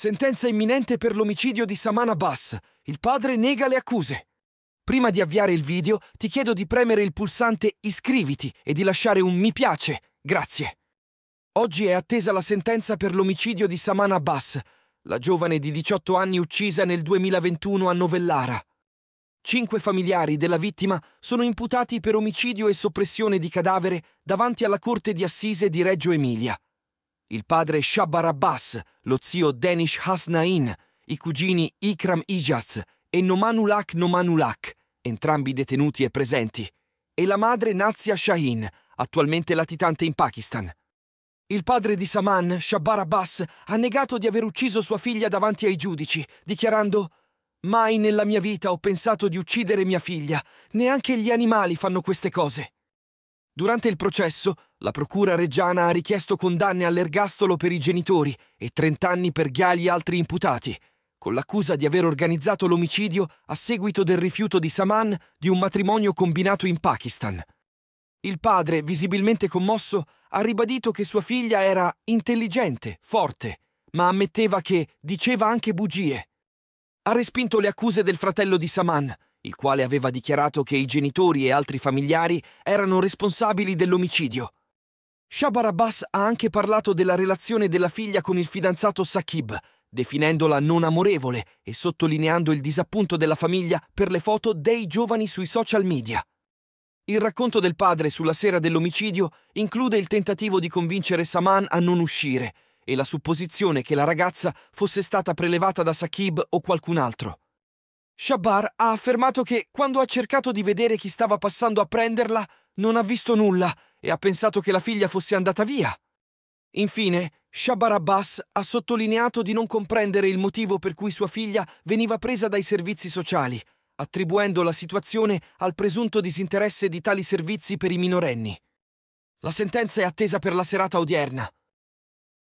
Sentenza imminente per l'omicidio di Saman Abbas. Il padre nega le accuse. Prima di avviare il video, ti chiedo di premere il pulsante iscriviti e di lasciare un mi piace. Grazie. Oggi è attesa la sentenza per l'omicidio di Saman Abbas, la giovane di 18 anni uccisa nel 2021 a Novellara. Cinque familiari della vittima sono imputati per omicidio e soppressione di cadavere davanti alla Corte di Assise di Reggio Emilia il padre Shabbar Abbas, lo zio Denish Hasnain, i cugini Ikram Ijaz e Nomanulak Nomanulak, entrambi detenuti e presenti, e la madre Nazia Shahin, attualmente latitante in Pakistan. Il padre di Saman, Shabbar Abbas, ha negato di aver ucciso sua figlia davanti ai giudici, dichiarando Mai nella mia vita ho pensato di uccidere mia figlia, neanche gli animali fanno queste cose. Durante il processo, la procura reggiana ha richiesto condanne all'ergastolo per i genitori e 30 anni per Ghiali e altri imputati, con l'accusa di aver organizzato l'omicidio a seguito del rifiuto di Saman di un matrimonio combinato in Pakistan. Il padre, visibilmente commosso, ha ribadito che sua figlia era intelligente, forte, ma ammetteva che diceva anche bugie. Ha respinto le accuse del fratello di Saman, il quale aveva dichiarato che i genitori e altri familiari erano responsabili dell'omicidio. Shabar Abbas ha anche parlato della relazione della figlia con il fidanzato Sakib, definendola non amorevole e sottolineando il disappunto della famiglia per le foto dei giovani sui social media. Il racconto del padre sulla sera dell'omicidio include il tentativo di convincere Saman a non uscire e la supposizione che la ragazza fosse stata prelevata da Sakib o qualcun altro. Shabar ha affermato che quando ha cercato di vedere chi stava passando a prenderla, non ha visto nulla e ha pensato che la figlia fosse andata via. Infine, Shabar Abbas ha sottolineato di non comprendere il motivo per cui sua figlia veniva presa dai servizi sociali, attribuendo la situazione al presunto disinteresse di tali servizi per i minorenni. La sentenza è attesa per la serata odierna.